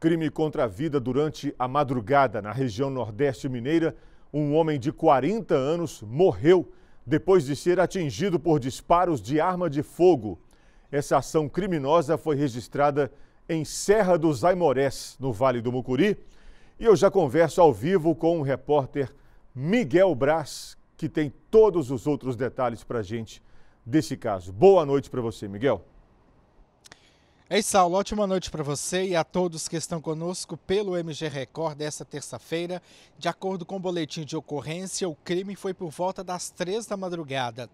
Crime contra a vida durante a madrugada na região Nordeste Mineira. Um homem de 40 anos morreu depois de ser atingido por disparos de arma de fogo. Essa ação criminosa foi registrada em Serra dos Aimorés, no Vale do Mucuri. E eu já converso ao vivo com o repórter Miguel Braz, que tem todos os outros detalhes para a gente desse caso. Boa noite para você, Miguel. Ei, é Saulo, ótima noite para você e a todos que estão conosco pelo MG Record desta terça-feira. De acordo com o boletim de ocorrência, o crime foi por volta das três da madrugada.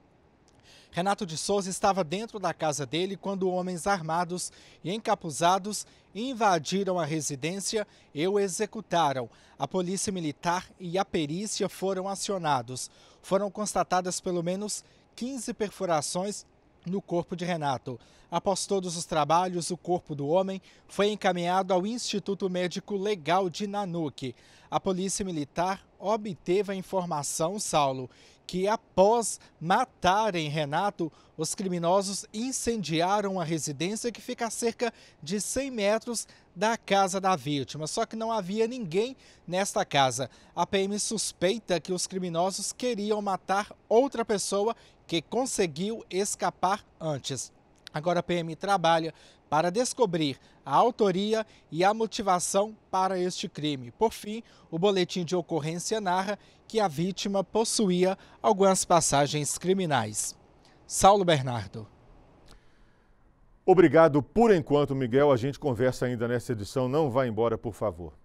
Renato de Souza estava dentro da casa dele quando homens armados e encapuzados invadiram a residência e o executaram. A polícia militar e a perícia foram acionados. Foram constatadas pelo menos 15 perfurações no corpo de Renato. Após todos os trabalhos, o corpo do homem foi encaminhado ao Instituto Médico Legal de Nanuque. A Polícia Militar obteve a informação, Saulo, que após matarem Renato, os criminosos incendiaram a residência que fica a cerca de 100 metros da casa da vítima. Só que não havia ninguém nesta casa. A PM suspeita que os criminosos queriam matar outra pessoa que conseguiu escapar antes. Agora a PM trabalha para descobrir a autoria e a motivação para este crime. Por fim, o boletim de ocorrência narra que a vítima possuía algumas passagens criminais. Saulo Bernardo. Obrigado por enquanto, Miguel. A gente conversa ainda nessa edição. Não vá embora, por favor.